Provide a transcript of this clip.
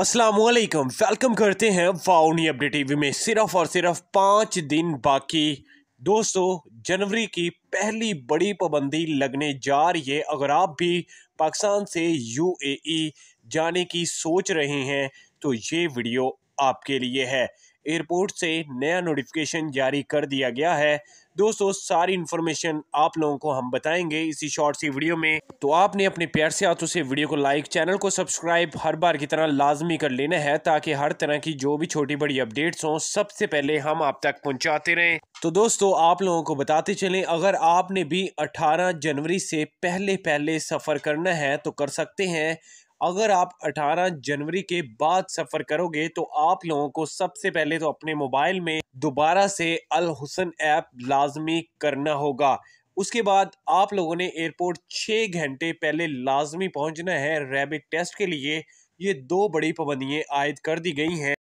Aslam welcome करते हैं फाउनी update TV में सिर्फ और सिर्फ पाँच दिन बाकी दोस्तों जनवरी की पहली बड़ी पाबंदी लगने जा रही है अगर आप भी पाकिस्तान से यूएई जाने की सोच रहे हैं तो ये वीडियो आपके लिए है एयरपोर्ट से नया नोटिफिकेशन जारी कर दिया गया है दोस्तों सारी इन्फॉर्मेशन आप लोगों को हम बताएंगे इसी शॉर्ट सी वीडियो में तो आपने अपने प्यार से हाथों से वीडियो को लाइक चैनल को सब्सक्राइब हर बार की तरह लाजमी कर लेना है ताकि हर तरह की जो भी छोटी बड़ी अपडेट्स हों सबसे पहले हम आप तक पहुंचाते रहें तो दोस्तों आप लोगों को बताते चले अगर आपने भी अठारह जनवरी से पहले पहले सफ़र करना है तो कर सकते हैं अगर आप 18 जनवरी के बाद सफ़र करोगे तो आप लोगों को सबसे पहले तो अपने मोबाइल में दोबारा से अल हुसन ऐप लाजमी करना होगा उसके बाद आप लोगों ने एयरपोर्ट छः घंटे पहले लाजमी पहुंचना है रैबिट टेस्ट के लिए ये दो बड़ी पाबंदियाँ आयद कर दी गई हैं